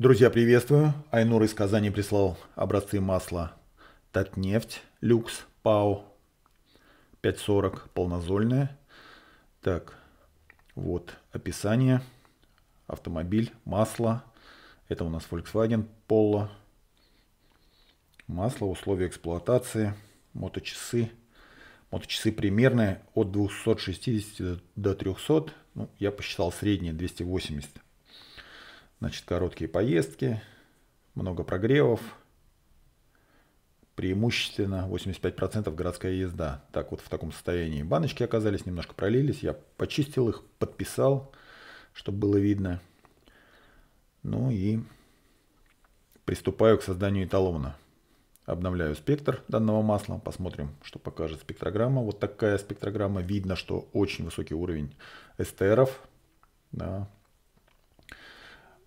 Друзья, приветствую. Айнур из Казани прислал образцы масла Татнефть, Люкс, ПАО 540, полнозольное. Так, вот описание. Автомобиль, масло. Это у нас Volkswagen Polo. Масло, условия эксплуатации, моточасы. Моточасы примерные от 260 до 300. Ну, я посчитал средние 280. Значит, короткие поездки, много прогревов, преимущественно 85% городская езда. Так вот в таком состоянии баночки оказались, немножко пролились, я почистил их, подписал, чтобы было видно. Ну и приступаю к созданию эталона. Обновляю спектр данного масла, посмотрим, что покажет спектрограмма. Вот такая спектрограмма, видно, что очень высокий уровень эстеров, да,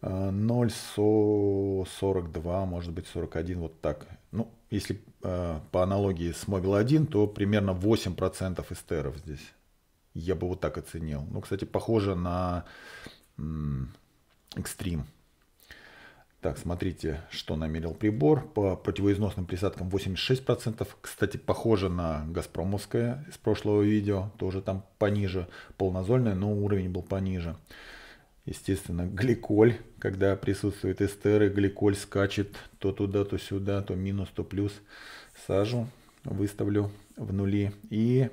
0,42, может быть 41, вот так. Ну, если э, по аналогии с Mobile 1, то примерно 8% эстеров здесь. Я бы вот так оценил. Ну, кстати, похоже на экстрим. Так, смотрите, что намерил прибор. По противоизносным присадкам 86%. Кстати, похоже на газпромовское из прошлого видео. Тоже там пониже полнозольное, но уровень был пониже естественно, гликоль. Когда присутствуют эстеры, гликоль скачет то туда, то сюда, то минус, то плюс. Сажу выставлю в нули. И,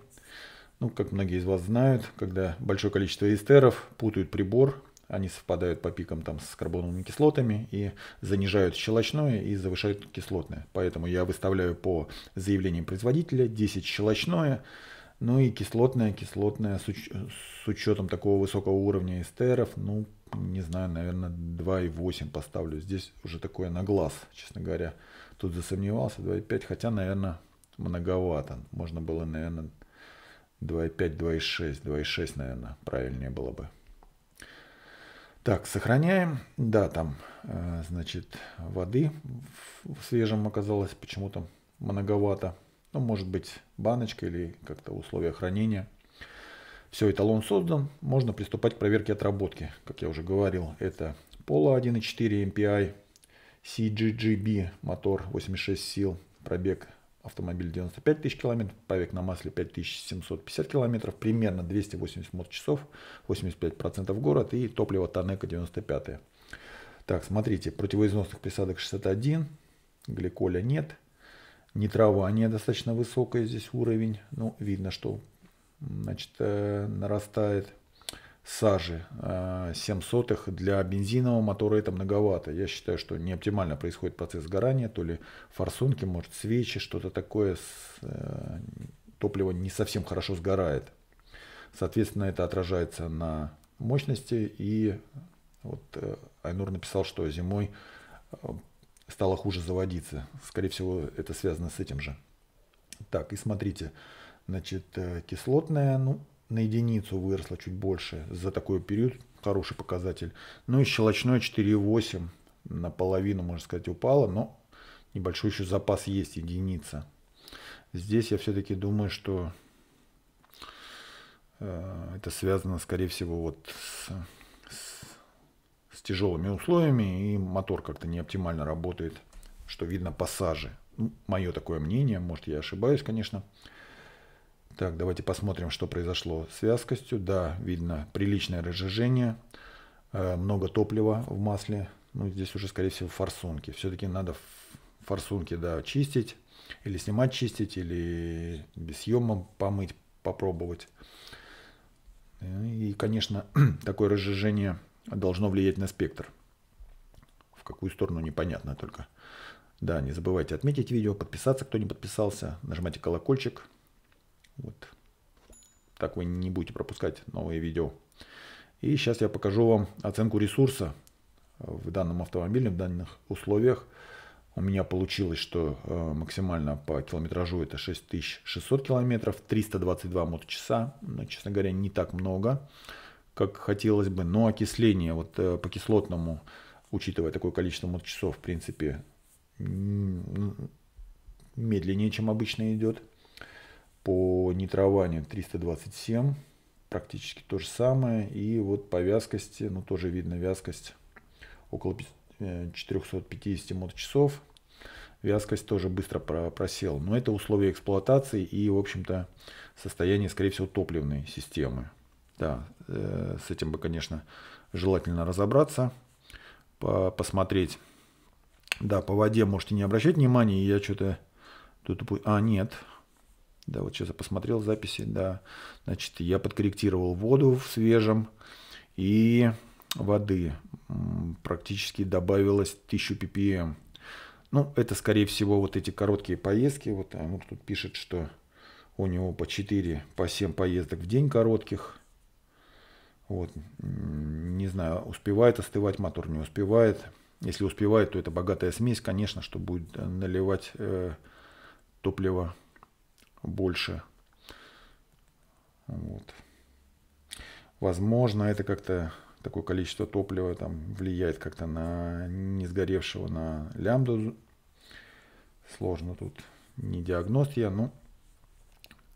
ну, как многие из вас знают, когда большое количество эстеров путают прибор, они совпадают по пикам там с карбоновыми кислотами и занижают щелочное и завышают кислотное. Поэтому я выставляю по заявлениям производителя 10 щелочное, ну и кислотная, кислотная с, уч- с учетом такого высокого уровня эстеров, ну, не знаю, наверное, 2,8 поставлю. Здесь уже такое на глаз, честно говоря. Тут засомневался 2,5, хотя, наверное, многовато. Можно было, наверное, 2,5, 2,6. 2,6, наверное, правильнее было бы. Так, сохраняем. Да, там, э, значит, воды в свежем оказалось почему-то многовато ну, может быть, баночка или как-то условия хранения. Все, эталон создан, можно приступать к проверке отработки. Как я уже говорил, это Polo 1.4 MPI, CGGB, мотор 86 сил, пробег автомобиль 95 тысяч километров, пробег на масле 5750 километров, примерно 280 моточасов, 85% город и топливо Танека 95. Так, смотрите, противоизносных присадок 61, гликоля нет – не трава, не достаточно высокая здесь уровень. Ну, видно, что значит, э, нарастает сажи 7 э, сотых для бензинового мотора это многовато. Я считаю, что не оптимально происходит процесс горания, то ли форсунки, может свечи, что-то такое, э, топливо не совсем хорошо сгорает. Соответственно, это отражается на мощности и вот Айнур написал, что зимой стало хуже заводиться. Скорее всего, это связано с этим же. Так, и смотрите, значит, э, кислотная, ну, на единицу выросла чуть больше. За такой период хороший показатель. Ну и щелочное 4,8 наполовину, можно сказать, упала, но небольшой еще запас есть, единица. Здесь я все-таки думаю, что э, это связано, скорее всего, вот с с тяжелыми условиями, и мотор как-то не оптимально работает, что видно по саже. Ну, мое такое мнение, может я ошибаюсь, конечно. Так, давайте посмотрим, что произошло с вязкостью. Да, видно приличное разжижение, э, много топлива в масле. Ну, здесь уже, скорее всего, форсунки. Все-таки надо форсунки, да, чистить. Или снимать чистить, или без съема помыть, попробовать. Э, и, конечно, такое разжижение должно влиять на спектр. В какую сторону непонятно только. Да, не забывайте отметить видео, подписаться, кто не подписался, нажимайте колокольчик. Вот. Так вы не будете пропускать новые видео. И сейчас я покажу вам оценку ресурса в данном автомобиле, в данных условиях. У меня получилось, что э, максимально по километражу это 6600 километров, 322 моточаса. Но, честно говоря, не так много как хотелось бы, но окисление вот э, по кислотному, учитывая такое количество часов, в принципе, медленнее, чем обычно идет. По нитрованию 327, практически то же самое. И вот по вязкости, ну тоже видно вязкость около 450 э, часов, Вязкость тоже быстро просела. Но это условия эксплуатации и, в общем-то, состояние, скорее всего, топливной системы. Да, э, с этим бы, конечно, желательно разобраться, посмотреть. Да, по воде можете не обращать внимания, я что-то тут... А, нет. Да, вот сейчас я посмотрел записи, да. Значит, я подкорректировал воду в свежем и воды практически добавилось 1000 ppm. Ну, это, скорее всего, вот эти короткие поездки. Вот Амур тут пишет, что у него по 4, по 7 поездок в день коротких – вот, не знаю, успевает остывать мотор, не успевает. Если успевает, то это богатая смесь, конечно, что будет э, наливать э, топливо больше. Вот. Возможно, это как-то такое количество топлива там влияет как-то на не сгоревшего на лямбду. Сложно тут не диагност я, но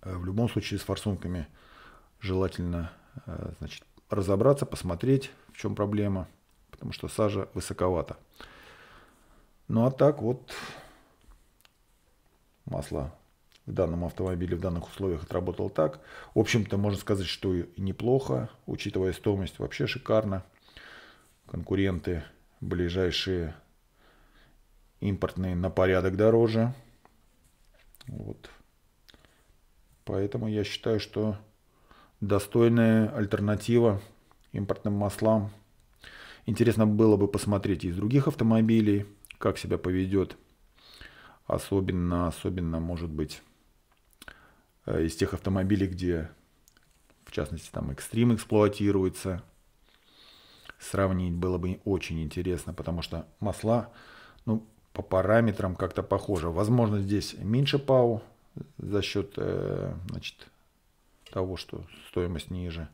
э, в любом случае с форсунками желательно э, значит, разобраться, посмотреть, в чем проблема, потому что сажа высоковата. Ну а так вот масло в данном автомобиле в данных условиях отработал так. В общем-то, можно сказать, что неплохо, учитывая стоимость, вообще шикарно. Конкуренты ближайшие импортные на порядок дороже. Вот. Поэтому я считаю, что достойная альтернатива импортным маслам. Интересно было бы посмотреть из других автомобилей, как себя поведет. Особенно, особенно, может быть, э, из тех автомобилей, где, в частности, там экстрим эксплуатируется. Сравнить было бы очень интересно, потому что масла, ну, по параметрам как-то похоже. Возможно, здесь меньше ПАУ за счет, э, значит, того, что стоимость ниже.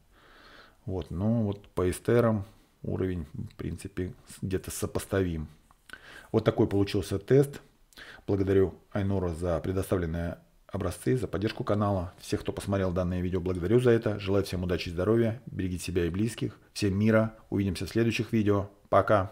Вот, но вот по эстерам уровень, в принципе, где-то сопоставим. Вот такой получился тест. Благодарю Айнора за предоставленные образцы, за поддержку канала. Всех, кто посмотрел данное видео, благодарю за это. Желаю всем удачи и здоровья. Берегите себя и близких. Всем мира. Увидимся в следующих видео. Пока.